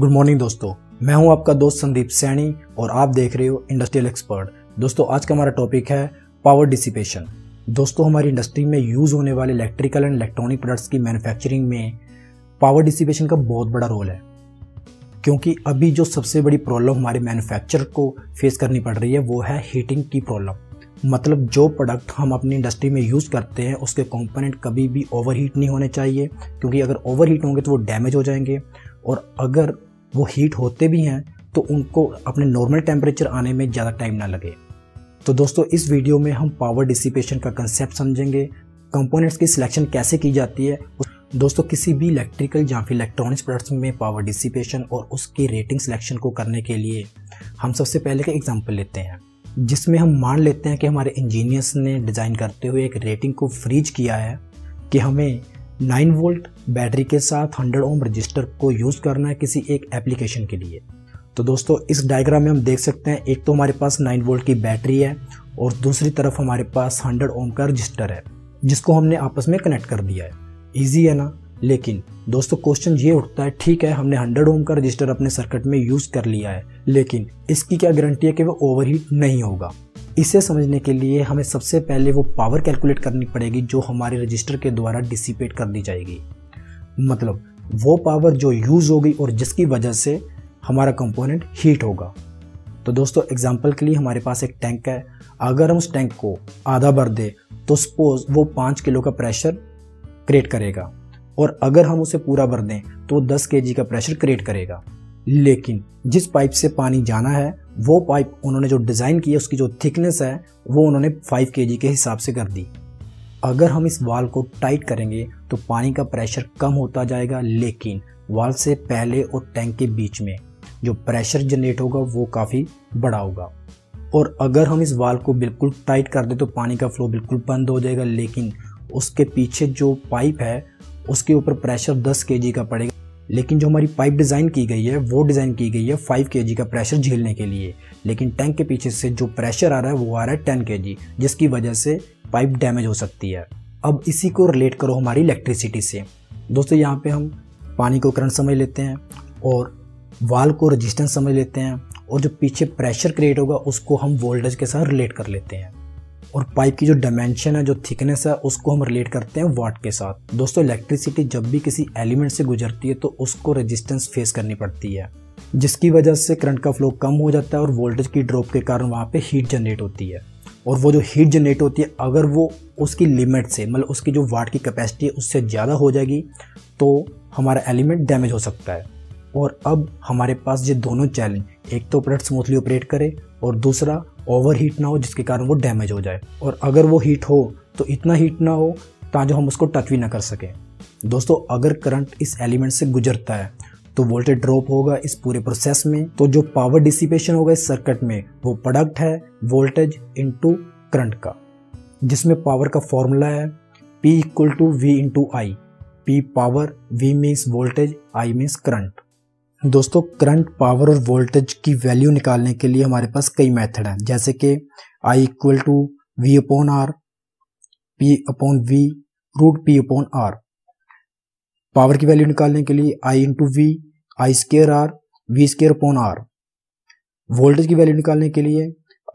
good morning दोस्तों मैं हूं आपका दोस्त संदीप सैनी और आप देख रहे हो इंडस्ट्रियल एक्सपर्ट दोस्तों आज का हमारा टॉपिक है पावर डिसिपेशन दोस्तों हमारी इंडस्ट्री में यूज़ होने वाले इलेक्ट्रिकल एंड इलेक्ट्रॉनिक प्रोडक्ट्स की मैन्युफैक्चरिंग में पावर डिसिपेशन का बहुत बड़ा रोल है क्योंकि अभी जो सबसे बड़ी प्रॉब्लम हमारे मैन्युफैक्चर को फेस करनी पड़ रही है वो है हीटिंग की प्रॉब्लम मतलब जो प्रोडक्ट हम अपनी इंडस्ट्री में यूज़ करते हैं उसके कंपोनेंट कभी भी ओवरहीट नहीं होने चाहिए क्योंकि अगर ओवरहीट होंगे तो वो डैमेज हो जाएंगे और अगर वो हीट होते भी हैं तो उनको अपने नॉर्मल टेम्परेचर आने में ज़्यादा टाइम ना लगे तो दोस्तों इस वीडियो में हम पावर डिसिपेशन का कंसेप्ट समझेंगे कंपोनेंट्स की सिलेक्शन कैसे की जाती है दोस्तों किसी भी इलेक्ट्रिकल या फिर इलेक्ट्रॉनिक्स प्रोडक्ट्स में पावर डिसिपेशन और उसकी रेटिंग सिलेक्शन को करने के लिए हम सबसे पहले का एग्जाम्पल लेते हैं जिसमें हम मान लेते हैं कि हमारे इंजीनियर्स ने डिज़ाइन करते हुए एक रेटिंग को फ्रीज किया है कि हमें नाइन वोल्ट बैटरी के साथ हंड्रेड ओम रजिस्टर को यूज़ करना है किसी एक एप्लीकेशन के लिए तो दोस्तों इस डायग्राम में हम देख सकते हैं एक तो हमारे पास नाइन वोल्ट की बैटरी है और दूसरी तरफ हमारे पास हंड्रेड ओम का रजिस्टर है जिसको हमने आपस में कनेक्ट कर दिया है ईजी है ना लेकिन दोस्तों क्वेश्चन ये उठता है ठीक है हमने 100 ओम का रजिस्टर अपने सर्किट में यूज़ कर लिया है लेकिन इसकी क्या गारंटी है कि वो ओवरहीट नहीं होगा इसे समझने के लिए हमें सबसे पहले वो पावर कैलकुलेट करनी पड़ेगी जो हमारे रजिस्टर के द्वारा डिसिपेट कर दी जाएगी मतलब वो पावर जो यूज़ होगी और जिसकी वजह से हमारा कंपोनेंट हीट होगा तो दोस्तों एग्जाम्पल के लिए हमारे पास एक टैंक है अगर हम उस टैंक को आधा भर दें तो सपोज वो पाँच किलो का प्रेशर क्रिएट करेगा और अगर हम उसे पूरा भर दें तो दस के का प्रेशर क्रिएट करेगा लेकिन जिस पाइप से पानी जाना है वो पाइप उन्होंने जो डिज़ाइन किया उसकी जो थिकनेस है वो उन्होंने 5 के के हिसाब से कर दी अगर हम इस वाल को टाइट करेंगे तो पानी का प्रेशर कम होता जाएगा लेकिन वाल से पहले और टैंक के बीच में जो प्रेशर जनरेट होगा वो काफ़ी बड़ा होगा और अगर हम इस वाल को बिल्कुल टाइट कर दें तो पानी का फ्लो बिल्कुल बंद हो जाएगा लेकिन उसके पीछे जो पाइप है उसके ऊपर प्रेशर 10 के का पड़ेगा लेकिन जो हमारी पाइप डिज़ाइन की गई है वो डिज़ाइन की गई है फाइव के का प्रेशर झेलने के लिए लेकिन टैंक के पीछे से जो प्रेशर आ रहा है वो आ रहा है टेन के जिसकी वजह से पाइप डैमेज हो सकती है अब इसी को रिलेट करो हमारी इलेक्ट्रिसिटी से दोस्तों यहाँ पे हम पानी को करंट समझ लेते हैं और वाल को रेजिस्टेंस समझ लेते हैं और जो पीछे प्रेशर क्रिएट होगा उसको हम वोल्टेज के साथ रिलेट कर लेते हैं और पाइप की जो डायमेंशन है जो थिकनेस है उसको हम रिलेट करते हैं वाट के साथ दोस्तों इलेक्ट्रिसिटी जब भी किसी एलिमेंट से गुजरती है तो उसको रेजिस्टेंस फेस करनी पड़ती है जिसकी वजह से करंट का फ्लो कम हो जाता है और वोल्टेज की ड्रॉप के कारण वहाँ पे हीट जनरेट होती है और वो जो हीट जनरेट होती है अगर वो उसकी लिमिट से मतलब उसकी जो वाट की कैपेसिटी है उससे ज़्यादा हो जाएगी तो हमारा एलिमेंट डैमेज हो सकता है और अब हमारे पास ये दोनों चैलेंज एक तो प्रोडक्ट स्मूथली ऑपरेट करे और दूसरा ओवर हीट ना हो जिसके कारण वो डैमेज हो जाए और अगर वो हीट हो तो इतना हीट ना हो ताकि हम उसको टच भी ना कर सकें दोस्तों अगर करंट इस एलिमेंट से गुजरता है तो वोल्टेज ड्रॉप होगा इस पूरे प्रोसेस में तो जो पावर डिसिपेशन होगा इस सर्किट में वो प्रोडक्ट है वोल्टेज इंटू करंट का जिसमें पावर का फॉर्मूला है P equal to V into I P power V means voltage I means current दोस्तों करंट पावर और वोल्टेज की वैल्यू निकालने के लिए हमारे पास कई मेथड हैं जैसे कि I equal to V upon R P upon V root P upon R power की वैल्यू निकालने के लिए I into V I square R V square upon R voltage की वैल्यू निकालने के लिए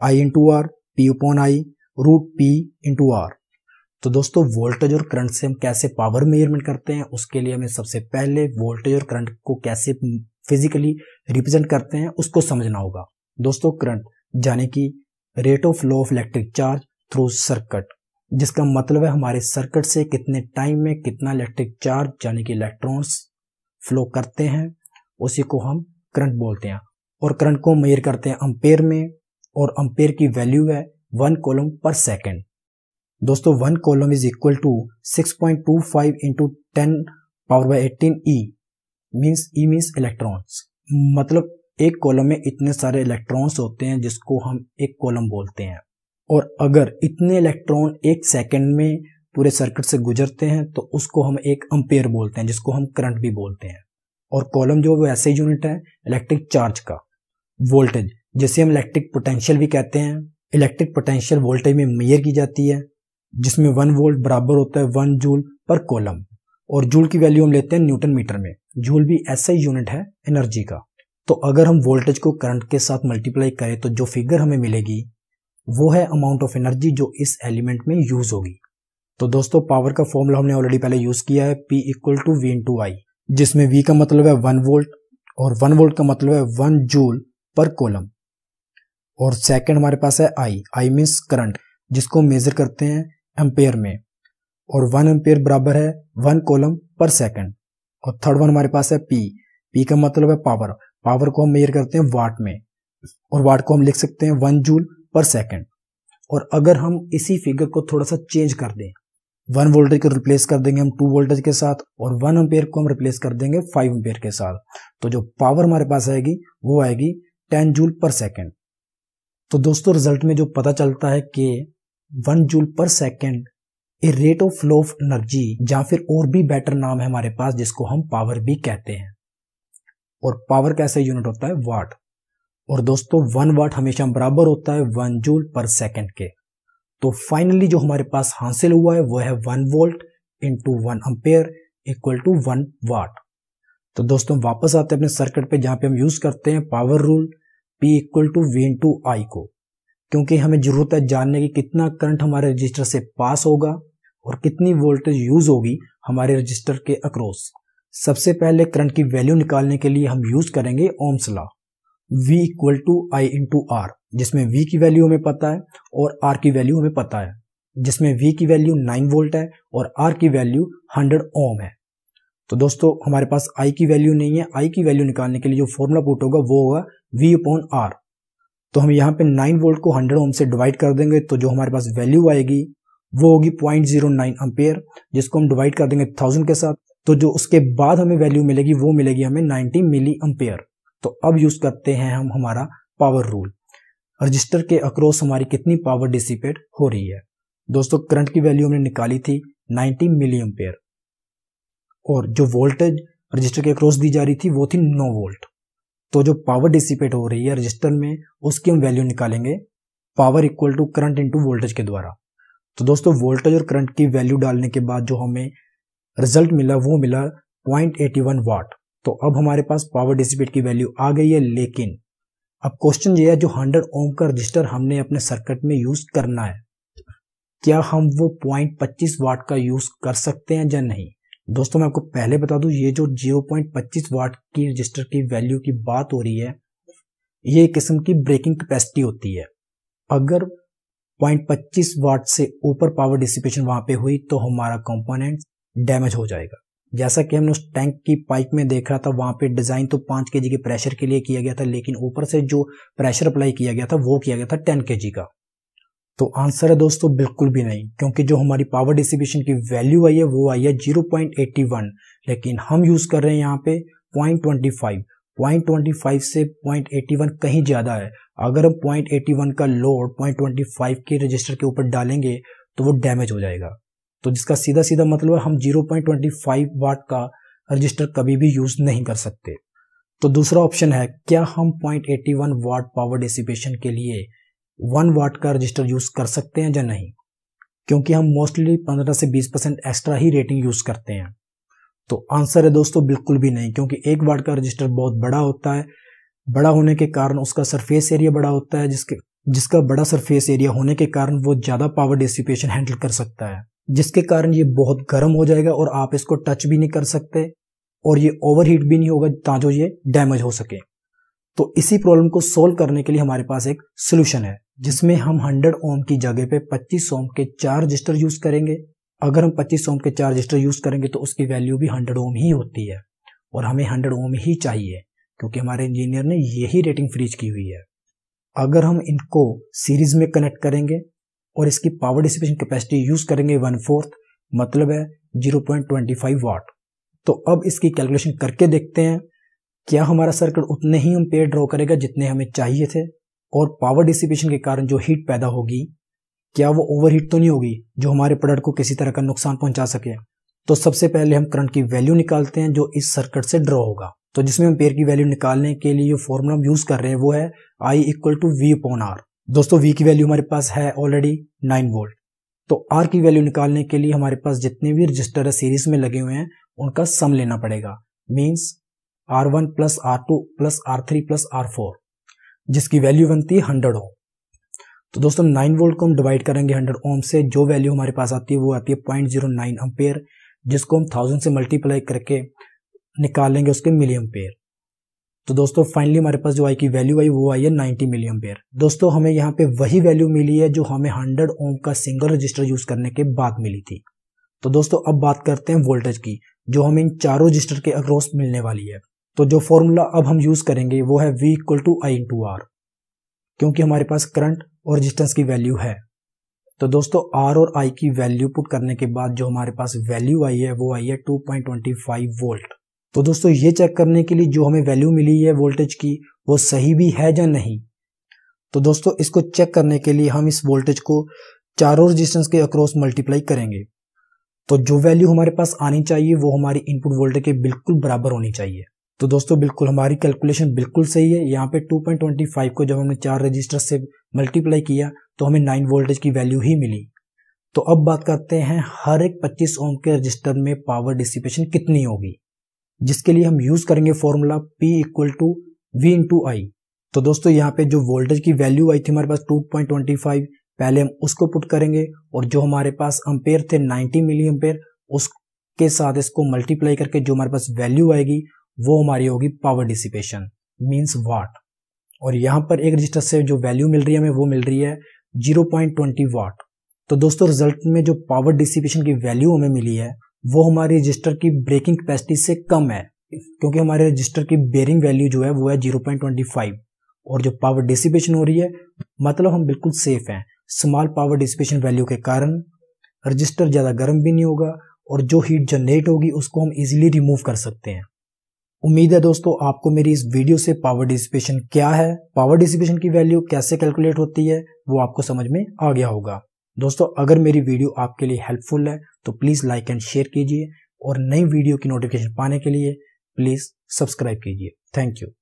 I into R P upon I root P into R तो दोस्तों वोल्टेज और करंट से हम कैसे पावर मेजरमेंट करते हैं उसके लिए हमें सबसे पहले वोल्टेज और करंट को कैसे फिजिकली रिप्रेजेंट करते हैं उसको समझना होगा दोस्तों करंट यानी कि rate of flow of electric charge through circuit जिसका मतलब है हमारे सर्किट से कितने टाइम में कितना इलेक्ट्रिक चार्ज यानी कि इलेक्ट्रॉन्स फ्लो करते हैं उसी को हम करंट बोलते हैं और करंट को मेयर करते हैं अम्पेयर में और अम्पेयर की वैल्यू है वन कॉलम पर सेकेंड दोस्तों one coulomb is equal to six point two five into ten power by eighteen E means E means electrons मतलब एक कॉलम में इतने सारे इलेक्ट्रॉन्स होते हैं जिसको हम एक कॉलम बोलते हैं और अगर इतने इलेक्ट्रॉन एक सेकंड में पूरे सर्किट से गुजरते हैं तो उसको हम एक अम्पेयर बोलते हैं जिसको हम करंट भी बोलते हैं और कॉलम जो वो ऐसे यूनिट है इलेक्ट्रिक चार्ज का वोल्टेज जिसे हम इलेक्ट्रिक पोटेंशियल भी कहते हैं इलेक्ट्रिक पोटेंशियल वोल्टेज में मेयर की जाती है जिसमें वन वोल्ट बराबर होता है वन जूल पर कॉलम और जूल की वैल्यू हम लेते हैं न्यूटन मीटर में जूल भी ऐसा ही यूनिट है एनर्जी का तो अगर हम वोल्टेज को करंट के साथ मल्टीप्लाई करें तो जो फिगर हमें मिलेगी वो है अमाउंट ऑफ एनर्जी जो इस एलिमेंट में यूज होगी तो दोस्तों पावर का फॉर्मूला हमने ऑलरेडी पहले यूज किया है P equal to V into I जिसमें वी का मतलब है वन वोल्ट और वन वोल्ट का मतलब है वन जूल पर कोलम और सेकेंड हमारे पास है आई आई मीन्स करंट जिसको मेजर करते हैं एम्पेयर में और वन एम्पेयर बराबर है वन कोलम पर सेकेंड और थर्ड वन हमारे पास है पी पी का मतलब है पावर पावर को हम मेयर करते हैं वाट में और वाट को हम लिख सकते हैं वन जूल पर सेकेंड और अगर हम इसी फिगर को थोड़ा सा चेंज कर दें वन वोल्टेज को रिप्लेस कर देंगे हम टू वोल्टेज के साथ और वन एम्पेयर को हम रिप्लेस कर देंगे फाइव एम्पेयर के साथ तो जो पावर हमारे पास आएगी वो आएगी टेन जूल पर सेकेंड तो दोस्तों रिजल्ट में जो पता चलता है कि one joule per second a rate of flow of energy या फिर और भी बेटर नाम है हमारे पास जिसको हम पावर भी कहते हैं और पावर कैसे यूनिट होता है वाट और दोस्तों वन वाट हमेशा बराबर होता है वन जूल पर सेकेंड के तो फाइनली जो हमारे पास हासिल हुआ है वो है one volt into one ampere equal to one watt तो दोस्तों वापस आते हैं अपने सर्किट पे जहां पे हम यूज़ करते हैं power rule P equal to V into I को क्योंकि हमें ज़रूरत है जानने की कितना करंट हमारे रजिस्टर से पास होगा और कितनी वोल्टेज यूज़ होगी हमारे रजिस्टर के अक्रॉस सबसे पहले करंट की वैल्यू निकालने के लिए हम यूज़ करेंगे ohm's law V equal to I into R जिसमें V की वैल्यू हमें पता है और R की वैल्यू हमें पता है जिसमें V की वैल्यू 9 वोल्ट है और R की वैल्यू 100 ओम है तो दोस्तों हमारे पास I की वैल्यू नहीं है I की वैल्यू निकालने के लिए जो फॉर्मूला पुट होगा वो होगा V अपॉन आर तो हम यहाँ पे 9 वोल्ट को 100 ओम से डिवाइड कर देंगे तो जो हमारे पास वैल्यू आएगी वो होगी पॉइंट जीरो नाइन अम्पेयर जिसको हम डिवाइड कर देंगे थाउजेंड के साथ तो जो उसके बाद हमें वैल्यू मिलेगी वो मिलेगी हमें नाइनटी मिली अम्पेयर तो अब यूज़ करते हैं हम हमारा पावर रूल रजिस्टर के अक्रॉस हमारी कितनी पावर डिसिपेट हो रही है दोस्तों करंट की वैल्यू हमने निकाली थी 90 मिली अम्पेयर और जो वोल्टेज रजिस्टर के अक्रॉस दी जा रही थी वो थी नो वोल्ट तो जो पावर डिसिपेट हो रही है रजिस्टर में उसकी हम वैल्यू निकालेंगे power equal to current into voltage के द्वारा तो दोस्तों वोल्टेज और करंट की वैल्यू डालने के बाद जो हमें रिजल्ट मिला वो मिला पॉइंट एटी वन वाट तो अब हमारे पास पावर डिसिपेट की वैल्यू आ गई है लेकिन अब क्वेश्चन ये है जो 100 ओम का रजिस्टर हमने अपने सर्किट में यूज करना है क्या हम वो पॉइंट पच्चीस वाट का यूज कर सकते हैं या नहीं दोस्तों मैं आपको पहले बता दूं ये जो जीरो पॉइंट पच्चीस वाट की रजिस्टर की वैल्यू की बात हो रही है ये किस्म की ब्रेकिंग कैपेसिटी होती है अगर पॉइंट पच्चीस वाट से ऊपर पावर डिसिपेशन वहां पे हुई तो हमारा कंपोनेंट डैमेज हो जाएगा जैसा कि हमने उस टैंक की पाइप में देख रहा था वहां पे डिज़ाइन तो पांच के के प्रेशर के लिए किया गया था लेकिन ऊपर से जो प्रेशर अप्लाई किया गया था वो किया गया था टेन के का तो आंसर है दोस्तों बिल्कुल भी नहीं क्योंकि जो हमारी पावर डिस्ट्रीब्यूशन की वैल्यू आई है वो आई है जीरो पॉइंट एट्टी वन लेकिन हम यूज़ कर रहे हैं यहाँ पे point twenty five point twenty five से पॉइंट एट्टी वन कहीं ज़्यादा है अगर हम पॉइंट एटी वन का लोड पॉइंट ट्वेंटी फाइव के रजिस्टर के ऊपर डालेंगे तो वो डैमेज हो जाएगा तो जिसका सीधा सीधा मतलब है हम zero point twenty five watt का रजिस्टर कभी भी यूज़ नहीं कर सकते तो दूसरा ऑप्शन है क्या हम point eighty one watt power dissipation के लिए वन वाट का रजिस्टर यूज़ कर सकते हैं या नहीं क्योंकि हम मोस्टली पंद्रह से बीस परसेंट एक्स्ट्रा ही रेटिंग यूज़ करते हैं तो आंसर है दोस्तों बिल्कुल भी नहीं क्योंकि एक वाट का रजिस्टर बहुत बड़ा होता है बड़ा होने के कारण उसका सरफेस एरिया बड़ा होता है जिसके जिसका बड़ा सरफेस एरिया होने के कारण वो ज़्यादा पावर डिसिपेशन हैंडल कर सकता है जिसके कारण ये बहुत गर्म हो जाएगा और आप इसको टच भी नहीं कर सकते और ये ओवरहीट भी नहीं होगा ताजो ये डैमेज हो सके तो इसी प्रॉब्लम को सोल्व करने के लिए हमारे पास एक सोल्यूशन है जिसमें हम 100 ओम की जगह पे 25 ओम के चार रजिस्टर यूज करेंगे अगर हम 25 ओम के चार रजिस्टर यूज करेंगे तो उसकी वैल्यू भी 100 ओम ही होती है और हमें 100 ओम ही चाहिए क्योंकि हमारे इंजीनियर ने यही रेटिंग फ्रीज की हुई है अगर हम इनको सीरीज में कनेक्ट करेंगे और इसकी पावर डिसिपेशन कैपेसिटी यूज करेंगे वन फोर्थ मतलब है zero point twenty five watt तो अब इसकी कैलकुलेशन करके देखते हैं क्या हमारा सर्किट उतने ही हम पेड ड्रॉ करेगा जितने हमें चाहिए थे और पावर डिसिपेशन के कारण जो हीट पैदा होगी क्या वो ओवरहीट तो नहीं होगी जो हमारे प्रोडक्ट को किसी तरह का नुकसान पहुंचा सके तो सबसे पहले हम करंट की वैल्यू निकालते हैं जो इस सर्किट से ड्रॉ होगा तो जिसमें हम पेयर की वैल्यू निकालने के लिए जो फॉर्मूला हम यूज़ कर रहे हैं वो है I equal to V upon R दोस्तों वी की वैल्यू हमारे पास है ऑलरेडी नाइन वोल्ट तो आर की वैल्यू निकालने के लिए हमारे पास जितने भी रजिस्टर सीरीज में लगे हुए हैं उनका सम लेना पड़ेगा means R one plus R two plus R three plus R four जिसकी वैल्यू बनती है हंड्रेड ओम तो दोस्तों नाइन वोल्ट को हम डिवाइड करेंगे हंड्रेड ओम से जो वैल्यू हमारे पास आती है वो आती है पॉइंट जीरो नाइन अम्पेयर जिसको हम थाउजेंड से मल्टीप्लाई करके निकालेंगे उसके मिलियम पेयर तो दोस्तों फाइनली हमारे पास जो आई की वैल्यू आई वो आई है 90 मिलियन पेयर दोस्तों हमें यहाँ पे वही वैल्यू मिली है जो हमें 100 ओम का सिंगल रजिस्टर यूज करने के बाद मिली थी तो दोस्तों अब बात करते हैं वोल्टेज की जो हमें इन चारों रजिस्टर के अक्रॉस मिलने वाली है तो जो फॉर्मूला अब हम यूज करेंगे वो है V equal to I to R क्योंकि हमारे पास करंट और रजिस्टेंस की वैल्यू है तो दोस्तों आर और आई की वैल्यू पुट करने के बाद जो हमारे पास वैल्यू आई है वो आई है फाइव वोल्ट तो दोस्तों ये चेक करने के लिए जो हमें वैल्यू मिली है वोल्टेज की वो सही भी है या नहीं तो दोस्तों इसको चेक करने के लिए हम इस वोल्टेज को चारों रेजिस्टेंस के अक्रॉस मल्टीप्लाई करेंगे तो जो वैल्यू हमारे पास आनी चाहिए वो हमारी इनपुट वोल्टेज के बिल्कुल बराबर होनी चाहिए तो दोस्तों बिल्कुल हमारी कैलकुलेशन बिल्कुल सही है यहाँ पे 2.25 को जब हमने चार रजिस्टर से मल्टीप्लाई किया तो हमें नाइन वोल्टेज की वैल्यू ही मिली तो अब बात करते हैं हर एक पच्चीस ओम के रजिस्टर में पावर डिसिपेशन कितनी होगी जिसके लिए हम यूज करेंगे formula P equal to V into I तो दोस्तों यहाँ पे जो वोल्टेज की वैल्यू आई थी हमारे पास 2.25 पहले हम उसको पुट करेंगे और जो हमारे पास अम्पेयर थे 90 मिली अम्पेयर उसके साथ इसको मल्टीप्लाई करके जो हमारे पास वैल्यू आएगी वो हमारी होगी पावर डिसिपेशन मीन्स वाट और यहाँ पर एक रजिस्टर से जो वैल्यू मिल रही है हमें वो मिल रही है जीरो वाट तो दोस्तों रिजल्ट में जो पावर डिसिपेशन की वैल्यू हमें मिली है वो हमारे रजिस्टर की ब्रेकिंग कैपेसिटी से कम है क्योंकि हमारे रजिस्टर की बेरिंग वैल्यू जो है वो है जीरो पॉइंट ट्वेंटी फाइव और जो पावर डिसिपेशन हो रही है मतलब हम बिल्कुल सेफ हैं स्मॉल पावर डिसिपेशन वैल्यू के कारण रजिस्टर ज़्यादा गर्म भी नहीं होगा और जो हीट जनरेट होगी उसको हम इजीली रिमूव कर सकते हैं उम्मीद है दोस्तों आपको मेरी इस वीडियो से पावर डिसिपेशन क्या है पावर डिसिपेशन की वैल्यू कैसे कैलकुलेट होती है वो आपको समझ में आ गया होगा दोस्तों अगर मेरी वीडियो आपके लिए हेल्पफुल है तो प्लीज़ लाइक एंड शेयर कीजिए और नई वीडियो की नोटिफिकेशन पाने के लिए प्लीज़ सब्सक्राइब कीजिए थैंक यू